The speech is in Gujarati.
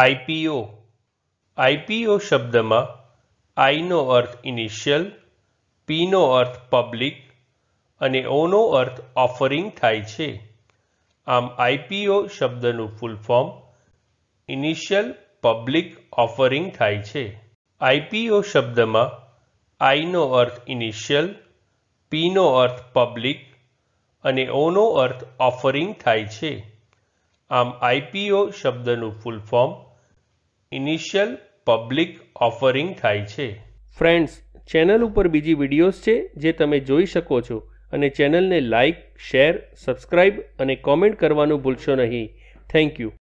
આઈપીઓ આઈપીઓ શબ્દમાં આઈનો અર્થ ઇનિશિયલ પીનો અર્થ પબ્લિક અને ઓનો અર્થ ઓફરિંગ થાય છે આમ આઈપીઓ શબ્દનું full form initial public offering થાય છે આઈપીઓ શબ્દમાં આઈનો અર્થ ઇનિશિયલ પીનો અર્થ પબ્લિક અને ઓનો અર્થ ઓફરિંગ થાય છે આમ આઈપીઓ શબ્દનું full form initial public offering થાય છે ફ્રેન્ડ્સ ચેનલ ઉપર બીજી વિડીયોઝ છે જે તમે જોઈ શકો છો અને ચેનલને લાઇક શેર સબસ્ક્રાઇબ અને કોમેન્ટ કરવાનું ભૂલશો નહીં થેન્ક યુ